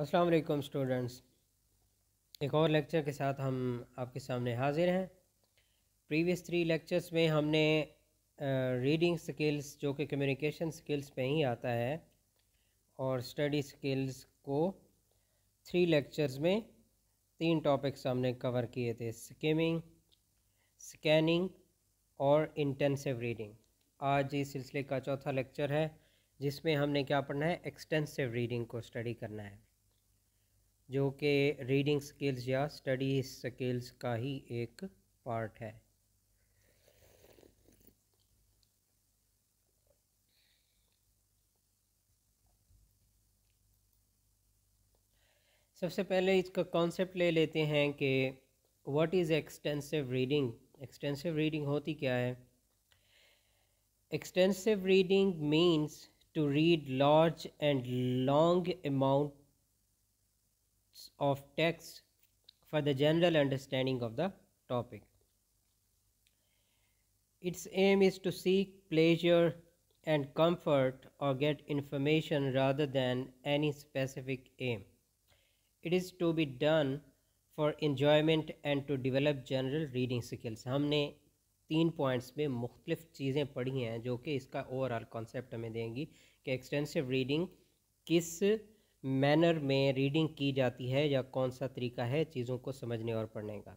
अस्सलाम वालेकुम स्टूडेंट्स एक और लेक्चर के साथ हम आपके सामने हाजिर हैं प्रीवियस थ्री लेक्चर्स में हमने रीडिंग uh, स्किल्स जो कि कम्युनिकेशन स्किल्स पे ही आता है और स्टडी स्किल्स को थ्री लेक्चर्स में तीन टॉपिक्स हमने कवर किए थे स्किमिंग स्कैनिंग और इंटेंसिव रीडिंग आज इस सिलसिले का चौथा लेक्चर है जिसमें हमने क्या पढ़ना है एक्सटेंसिव रीडिंग को स्टडी करना है जो कि रीडिंग स्किल्स या स्टडी स्किल्स का ही एक पार्ट है सबसे पहले इसका कॉन्सेप्ट ले लेते हैं कि what is extensive reading extensive reading होती क्या है extensive reading means to read large and long amount of text for the general understanding of the topic. Its aim is to seek pleasure and comfort or get information rather than any specific aim. It is to be done for enjoyment and to develop general reading skills हमने तीन points में मुख्तलिफ चीज़ें पढ़ी हैं जो कि इसका overall concept हमें देंगी कि extensive reading किस मैनर में रीडिंग की जाती है या कौन सा तरीका है चीज़ों को समझने और पढ़ने का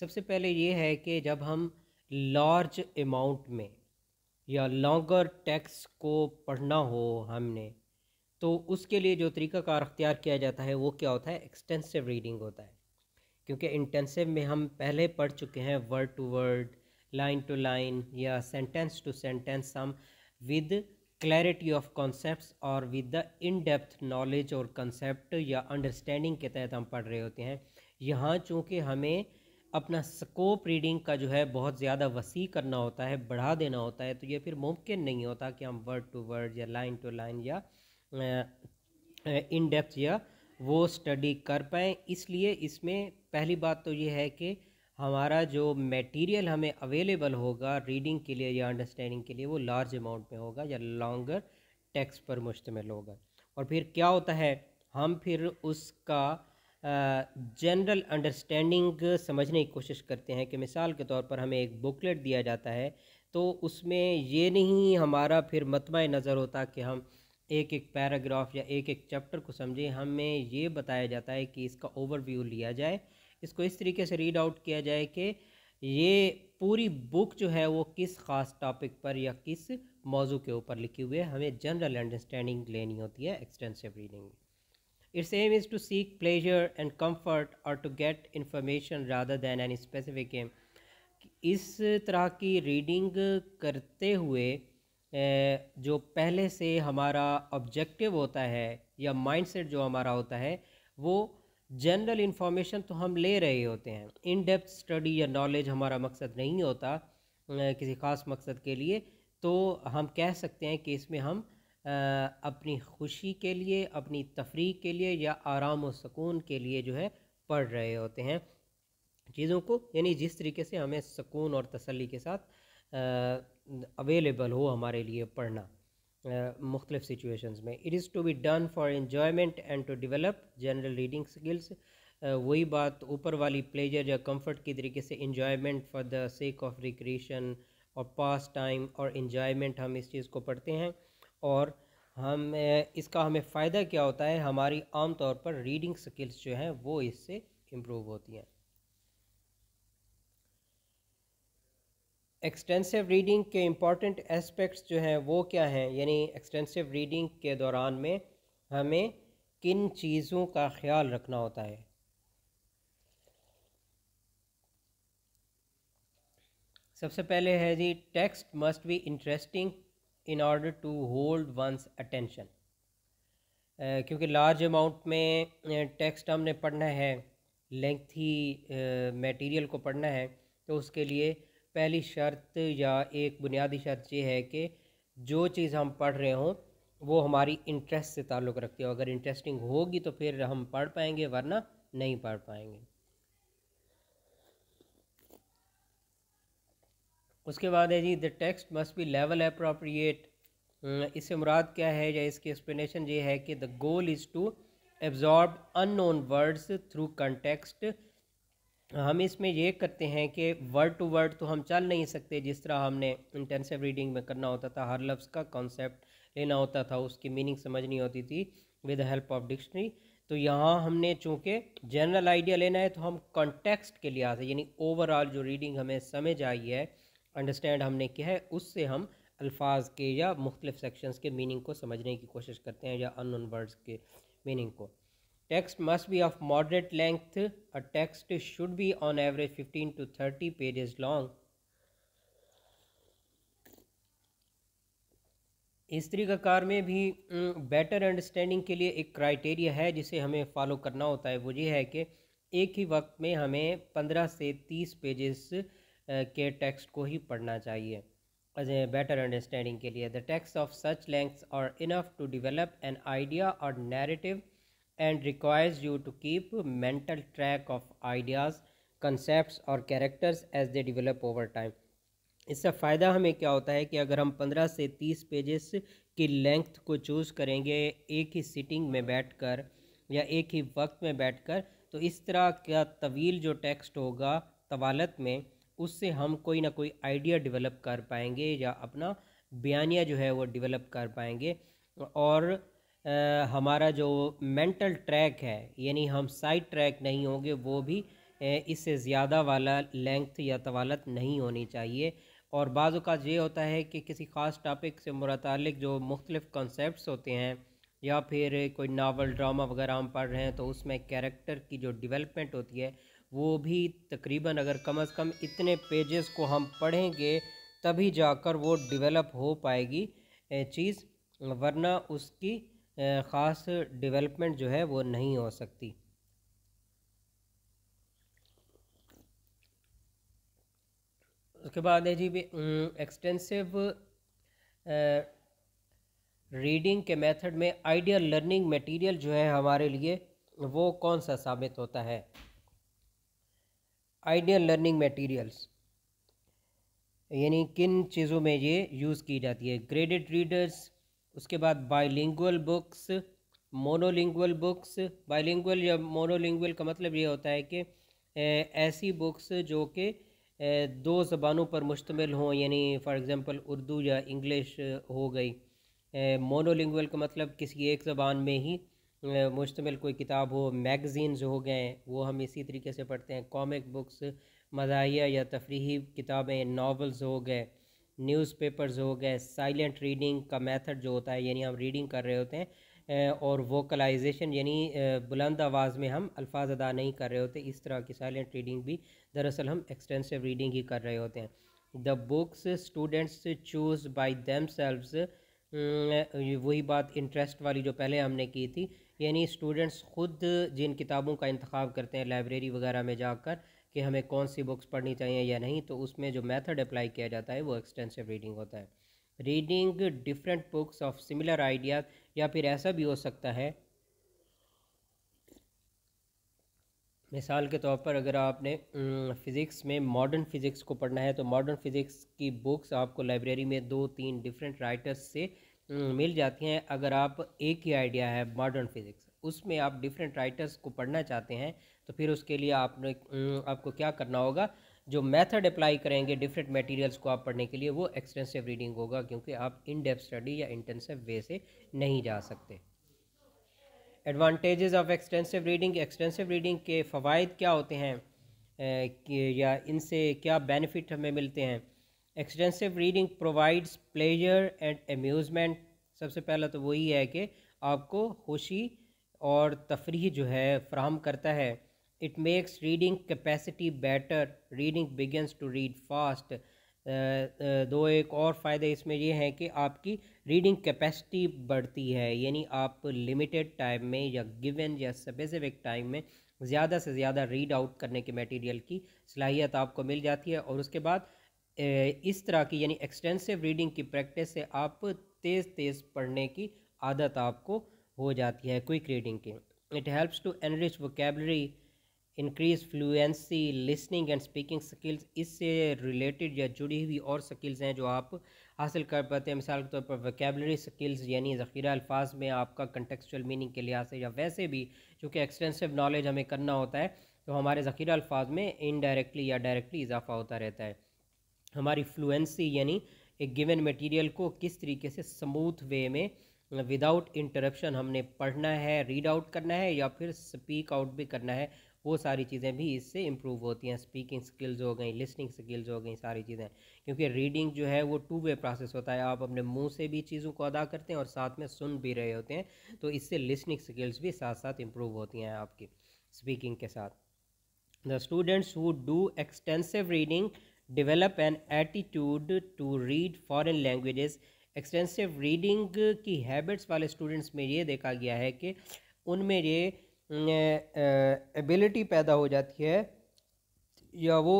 सबसे पहले ये है कि जब हम लार्ज अमाउंट में या लॉन्गर टैक्स को पढ़ना हो हमने तो उसके लिए जो तरीकाकार अख्तियार किया जाता है वो क्या होता है एक्सटेंसिव रीडिंग होता है क्योंकि इंटेंसिव में हम पहले पढ़ चुके हैं word to word line to line या सेंटेंस टू सेंटेंस हम विद क्लैरिटी ऑफ कॉन्सेप्ट और with the in depth knowledge और कंसेप्ट या अंडरस्टैंडिंग के तहत हम पढ़ रहे होते हैं यहाँ चूँकि हमें अपना स्कोप रीडिंग का जो है बहुत ज़्यादा वसी करना होता है बढ़ा देना होता है तो ये फिर मुमकिन नहीं होता कि हम वर्ड टू वर्ड या लाइन टू लाइन या इन डेप्थ या वो स्टडी कर पाएँ इसलिए इसमें पहली बात तो ये है कि हमारा जो मटेरियल हमें अवेलेबल होगा रीडिंग के लिए या अंडरस्टैंडिंग के लिए वो लार्ज अमाउंट में होगा या लॉन्गर टैक्स पर मुश्तमिल होगा और फिर क्या होता है हम फिर उसका जनरल अंडरस्टैंडिंग समझने की कोशिश करते हैं कि मिसाल के तौर पर हमें एक बुकलेट दिया जाता है तो उसमें ये नहीं हमारा फिर मतम नज़र होता कि हम एक एक पैराग्राफ या एक एक चैप्टर को समझें हमें ये बताया जाता है कि इसका ओवरव्यू लिया जाए इसको इस तरीके से रीड आउट किया जाए कि ये पूरी बुक जो है वो किस ख़ास टॉपिक पर या किस मौजू के ऊपर लिखी हुई है हमें जनरल अंडरस्टैंडिंग लेनी होती है एक्सटेंसिव रीडिंग में its aim is to seek pleasure and comfort और to get information rather than an specific aim इस तरह की रीडिंग करते हुए जो पहले से हमारा ऑब्जेक्टिव होता है या माइंडसेट जो हमारा होता है वो जनरल इन्फॉर्मेशन तो हम ले रहे होते हैं इन डेप्थ स्टडी या नॉलेज हमारा मकसद नहीं होता किसी ख़ास मकसद के लिए तो हम कह सकते हैं कि इसमें हम अपनी खुशी के लिए अपनी तफरी के लिए या आराम और सुकून के लिए जो है पढ़ रहे होते हैं चीज़ों को यानी जिस तरीके से हमें सुकून और तसल्ली के साथ अवेलेबल हो हमारे लिए पढ़ना मुख्तलिफ सिचुएशन में it is to be done for enjoyment and to develop general reading skills वही बात ऊपर वाली प्लेजर या कम्फर्ट के तरीके से enjoyment for the sake of recreation और पास टाइम और इन्जॉयमेंट हम इस चीज़ को पढ़ते हैं और हम इसका हमें फ़ायदा क्या होता है हमारी आम तौर पर रीडिंग स्किल्स जो हैं वो इससे इम्प्रूव होती हैं एक्सटेंसिव रीडिंग के इम्पॉर्टेंट एस्पेक्ट्स जो हैं वो क्या हैं यानी एक्सटेंसिव रीडिंग के दौरान में हमें किन चीज़ों का ख्याल रखना होता है सबसे पहले है जी text must be interesting in order to hold one's attention क्योंकि लार्ज अमाउंट में टेक्स्ट हमने पढ़ना है लेंथी मटेरियल को पढ़ना है तो उसके लिए पहली शर्त या एक बुनियादी शर्त ये है कि जो चीज़ हम पढ़ रहे हों वो हमारी इंटरेस्ट से ताल्लुक़ रखती है अगर इंटरेस्टिंग होगी तो फिर हम पढ़ पाएंगे वरना नहीं पढ़ पाएंगे उसके बाद है जी the text must be level appropriate इससे मुराद क्या है या इसकी एक्सप्लेनेशन ये है कि the goal is to absorb unknown words through context हम इसमें ये करते हैं कि वर्ड टू वर्ड तो हम चल नहीं सकते जिस तरह हमने इंटेंसिव रीडिंग में करना होता था हर लफ्ज़ का कॉन्सेप्ट लेना होता था उसकी मीनिंग समझनी होती थी विद हेल्प ऑफ डिक्शनरी तो यहाँ हमने चूँकि जनरल आइडिया लेना है तो हम कॉन्टेक्स्ट के लिहाज से यानी ओवरऑल जो रीडिंग हमें समझ आई है अंडरस्टैंड हमने किया है उससे हम अल्फाज के या मुख्तलिफ सेक्शंस के मीनिंग को समझने की कोशिश करते हैं या अन वर्ड्स के मीनिंग को Text must be of moderate length. A text should be on average 15 to 30 pages long. स्त्री कार में भी बेटर अंडरस्टैंडिंग के लिए एक क्राइटेरिया है जिसे हमें फॉलो करना होता है वो ये है कि एक ही वक्त में हमें पंद्रह से तीस पेजेस के टेक्स्ट को ही पढ़ना चाहिए बेटर अंडरस्टैंडिंग के लिए the text of such lengths और enough to develop an idea और narrative and requires you to keep mental track of ideas concept और characters as they develop over time इससे फ़ायदा हमें क्या होता है कि अगर हम पंद्रह से तीस पेजेस की लेंथ को चूज़ करेंगे एक ही सिटिंग में बैठ कर या एक ही वक्त में बैठ कर तो इस तरह का तवील जो टेक्स्ट होगा तवालत में उससे हम कोई ना कोई आइडिया डेवलप कर पाएंगे या अपना बयानिया जो है वो डेवलप कर पाएंगे और हमारा जो मेंटल ट्रैक है यानी हम साइड ट्रैक नहीं होंगे वो भी इससे ज़्यादा वाला लेंथ या तवालत नहीं होनी चाहिए और बाज़ ये होता है कि किसी ख़ास टॉपिक से मुतल जो मुख्तलिफ़ कॉन्सेप्ट होते हैं या फिर कोई नावल ड्रामा वगैरह हम पढ़ रहे हैं तो उसमें कैरेक्टर की जो डेवलपमेंट होती है वो भी तकरीबन अगर कम अज़ कम इतने पेजेस को हम पढ़ेंगे तभी जाकर वो डेवलप हो पाएगी चीज़ वरना उसकी ख़ास डेवलपमेंट जो है वो नहीं हो सकती उसके बाद है जी एक्सटेंसिव रीडिंग के मेथड में आइडियल लर्निंग मटेरियल जो है हमारे लिए वो कौन सा साबित होता है आइडियल लर्निंग मटेरियल्स यानी किन चीज़ों में ये यूज़ की जाती है ग्रेडेड रीडर्स उसके बाद bilingual books monolingual books bilingual या मोनोलिंगुअल का मतलब ये होता है कि ऐसी बुक्स जो कि दो ज़बानों पर मुश्तमिल हों यानी फ़ॉर एग्ज़ाम्पल उर्दू या इंग्लिश हो गई मोनोलिंगुअल का मतलब किसी एक ज़बान में ही मुश्तमिल कोई किताब हो मैगज़ीन्स हो गए वो हम इसी तरीके से पढ़ते हैं कॉमिक बुक्स मज़ाहिया या तफरी किताबें नावल्स हो गए न्यूज़पेपर्स हो गए साइलेंट रीडिंग का मेथड जो होता है यानी हम रीडिंग कर रहे होते हैं और वोकलाइजेशन यानी बुलंद आवाज़ में हम अल्फाज अदा नहीं कर रहे होते इस तरह की साइलेंट रीडिंग भी दरअसल हम एक्सटेंसिव रीडिंग ही कर रहे होते हैं the books students choose by them वही बात इंटरेस्ट वाली जो पहले हमने की थी यानी स्टूडेंट्स ख़ुद जिन किताबों का इंतखब करते हैं लाइब्रेरी वगैरह में जाकर कि हमें कौन सी बुक्स पढ़नी चाहिए या नहीं तो उसमें जो मेथड अप्लाई किया जाता है वो एक्सटेंसिव रीडिंग होता है reading different books of similar ideas या फिर ऐसा भी हो सकता है मिसाल के तौर पर अगर आपने फ़िज़िक्स में मॉडर्न फ़िज़िक्स को पढ़ना है तो मॉडर्न फ़िज़िक्स की बुक्स आपको लाइब्रेरी में दो तीन डिफरेंट राइटर्स से मिल जाती हैं अगर आप एक ही आइडिया है मॉडर्न फ़िज़िक्स उसमें आप डिफरेंट राइटर्स को पढ़ना चाहते हैं तो फिर उसके लिए आपने आपको क्या करना होगा जो मेथड अप्लाई करेंगे डिफरेंट मटेरियल्स को आप पढ़ने के लिए वो एक्सटेंसिव रीडिंग होगा क्योंकि आप इन डेप्थ स्टडी या इंटेंसिव वे से नहीं जा सकते advantages of extensive reading extensive reading के फ़वाद क्या होते हैं या इनसे क्या बेनिफिट हमें मिलते हैं extensive reading provides pleasure and amusement सबसे पहला तो वही है कि आपको खुशी और तफरी जो है फ्राहम करता है it makes reading capacity better reading begins to read fast दो एक और फ़ायदे इसमें यह हैं कि आपकी रीडिंग कैपेसिटी बढ़ती है यानी आप लिमिटेड टाइम में या गिवन या स्पेसिफिक टाइम में ज़्यादा से ज़्यादा रीड आउट करने के मटेरियल की सलाहियत आपको मिल जाती है और उसके बाद इस तरह की यानी एक्सटेंसिव रीडिंग की प्रैक्टिस से आप तेज़ तेज़ पढ़ने की आदत आपको हो जाती है क्विक रीडिंग की it helps to enrich vocabulary increase fluency listening and speaking skills इससे रिलेटेड या जुड़ी हुई और स्किल्स हैं जो आप हासिल कर पाते हैं मिसाल के तौर पर वकेबलरी स्किल्स यानी ज़ख़ीरा अल्फाज में आपका कंटेक्चुअल मीनिंग के लिहाज से या वैसे भी चूँकि एक्सटेंसिव नॉलेज हमें करना होता है तो हमारे ज़ख़ीरा अल्फाज में इनडायरेक्टली या डायरेक्टली इजाफा होता रहता है हमारी फ्लुएंसी यानी एक गिवन मटीरियल को किस तरीके से स्मूथ वे में विदाउट मतलब इंटरप्शन हमने पढ़ना है रीड आउट करना है या फिर स्पीक आउट भी करना है वो सारी चीज़ें भी इससे इम्प्रूव होती हैं स्पीकिंग स्किल्स हो गई लिसनिंग स्किल्स हो गई सारी चीज़ें क्योंकि रीडिंग जो है वो टू वे प्रोसेस होता है आप अपने मुंह से भी चीज़ों को अदा करते हैं और साथ में सुन भी रहे होते हैं तो इससे लिसनिंग स्किल्स भी साथ साथ इम्प्रूव होती हैं आपकी स्पीकिंग के साथ the students who do extensive reading develop an attitude to read foreign languages extensive reading की हैबिट्स वाले स्टूडेंट्स में ये देखा गया है कि उनमें ये एबिलिटी पैदा हो जाती है या वो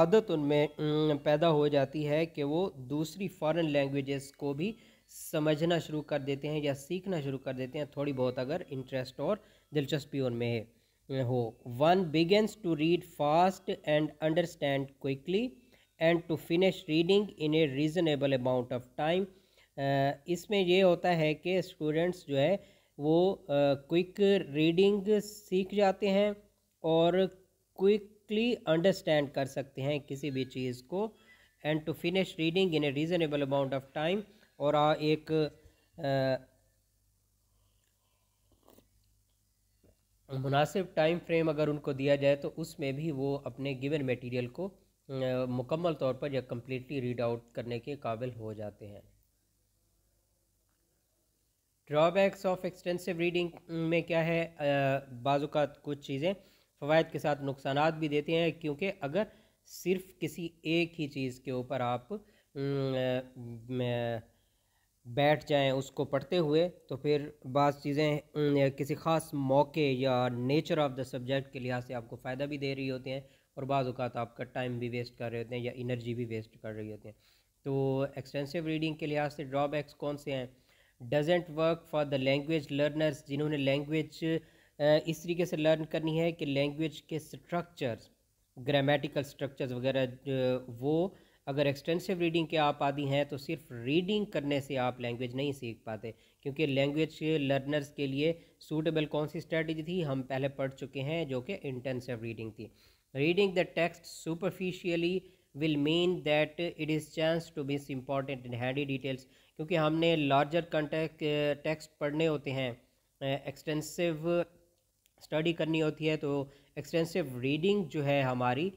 आदत उनमें पैदा हो जाती है कि वो दूसरी फॉरेन लैंग्वेजेस को भी समझना शुरू कर देते हैं या सीखना शुरू कर देते हैं थोड़ी बहुत अगर इंटरेस्ट और दिलचस्पी उनमें हो one begins to read fast and understand quickly and to finish reading in a reasonable amount of time इसमें ये होता है कि स्टूडेंट्स जो है वो क्विक uh, रीडिंग सीख जाते हैं और क्विकली अंडरस्टैंड कर सकते हैं किसी भी चीज़ को and to finish reading in a reasonable amount of time और एक uh, मुनासिब टाइम फ्रेम अगर उनको दिया जाए तो उसमें भी वो अपने गिवन मटेरियल को मुकम्मल तौर पर या कम्प्लीटली रीड आउट करने के काबिल हो जाते हैं ड्रॉबैक्स ऑफ एक्सटेंसिव रीडिंग में क्या है बाज़ा कुछ चीज़ें फ़वाद के साथ नुकसान भी देते हैं क्योंकि अगर सिर्फ किसी एक ही चीज़ के ऊपर आप बैठ जाएं उसको पढ़ते हुए तो फिर बाज़ चीज़ें किसी ख़ास मौके या नेचर ऑफ़ द सब्जेक्ट के लिहाज से आपको फ़ायदा भी दे रही होती हैं और बाज़ अवत आपका टाइम भी वेस्ट कर रहे होते हैं या इनर्जी भी वेस्ट कर रहे होते हैं तो एक्सटेंसिव रीडिंग के लिहाज से ड्रॉबैक्स कौन से हैं doesn't work for the language learners जिन्होंने लैंग्वेज इस तरीके से लर्न करनी है कि लैंग्वेज के स्ट्रक्चर्स ग्रामेटिकल स्ट्रक्चर्स वगैरह वो अगर एक्सटेंसिव रीडिंग के आप आदि हैं तो सिर्फ रीडिंग करने से आप लैंग्वेज नहीं सीख पाते क्योंकि लैंग्वेज लर्नर्स के लिए सूटेबल कौन सी स्ट्रैटेजी थी हम पहले पढ़ चुके हैं जो कि इंटेंसिव रीडिंग थी Reading the text superficially will mean that it is chance to miss important and handy details क्योंकि हमने larger context eh, text पढ़ने होते हैं eh, extensive study करनी होती है तो extensive reading जो है हमारी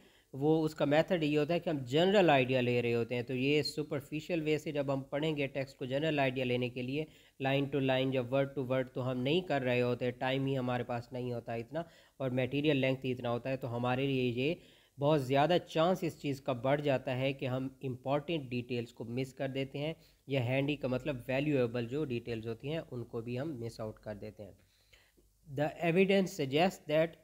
वो उसका मेथड ये होता है कि हम जनरल आइडिया ले रहे होते हैं तो ये सुपरफिशियल वे से जब हम पढ़ेंगे टेक्स्ट को जनरल आइडिया लेने के लिए लाइन टू लाइन जब वर्ड टू वर्ड तो हम नहीं कर रहे होते टाइम ही हमारे पास नहीं होता इतना और मटेरियल लेंथ इतना होता है तो हमारे लिए ये बहुत ज़्यादा चांस इस चीज़ का बढ़ जाता है कि हम इम्पॉर्टेंट डिटेल्स को मिस कर देते हैं या हैंडी का मतलब वैल्यूएबल जो डिटेल्स होती हैं उनको भी हम मिस आउट कर देते हैं the evidence suggest that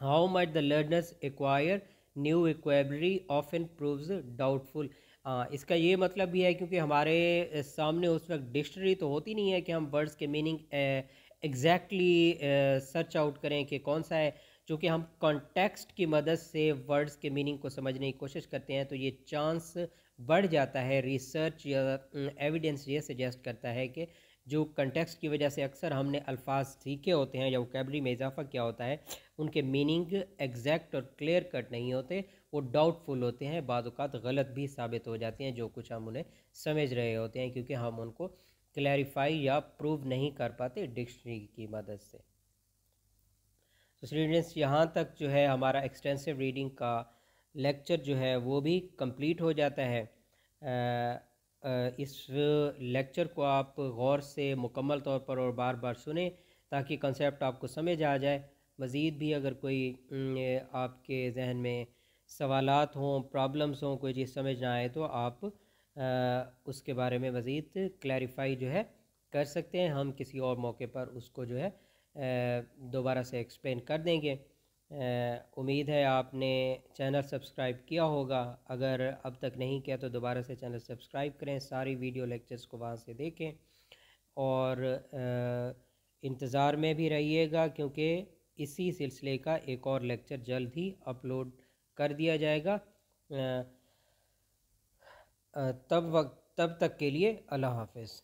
how much the learners acquire new vocabulary of an proves doubtful इसका ये मतलब भी है क्योंकि हमारे सामने उस वक्त डिक्शनरी तो होती नहीं है कि हम वर्ड्स के मीनिंग एग्जैक्टली सर्च आउट करें कि कौन सा है चूँकि हम कॉन्टेक्स्ट की मदद से वर्ड्स के मीनिंग को समझने की कोशिश करते हैं तो ये चांस बढ़ जाता है रिसर्च या एविडेंस mm, ये सजेस्ट करता है कि जो कंटेक्स्ट की वजह से अक्सर हमने अल्फाज सीखे होते हैं या वोकेबरी में इजाफा किया होता है उनके मीनिंग एग्जैक्ट और क्लियर कट नहीं होते वो डाउटफुल होते हैं बाद गलत भी साबित हो जाते हैं जो कुछ हम उन्हें समझ रहे होते हैं क्योंकि हम उनको क्लैरिफाई या प्रूव नहीं कर पाते डिक्शनरी की मदद से तो स्टूडेंट्स यहाँ तक जो है हमारा एक्सटेंसिव रीडिंग का लेक्चर जो है वो भी कंप्लीट हो जाता है इस लेक्चर को आप गौर से मुकम्मल तौर पर और बार बार सुने ताकि कंसेप्ट आपको समझ आ जाए मज़ीद भी अगर कोई आपके जहन में सवालात हों प्रॉब्लम्स हों कोई चीज़ समझ ना आए तो आप उसके बारे में मज़ीद क्लैरिफाई जो है कर सकते हैं हम किसी और मौके पर उसको जो है दोबारा से एक्सप्लेन कर देंगे उम्मीद है आपने चैनल सब्सक्राइब किया होगा अगर अब तक नहीं किया तो दोबारा से चैनल सब्सक्राइब करें सारी वीडियो लेक्चर्स को वहाँ से देखें और इंतज़ार में भी रहिएगा क्योंकि इसी सिलसिले का एक और लेक्चर जल्द ही अपलोड कर दिया जाएगा तब वक्त तब तक के लिए अल्लाह हाफिज़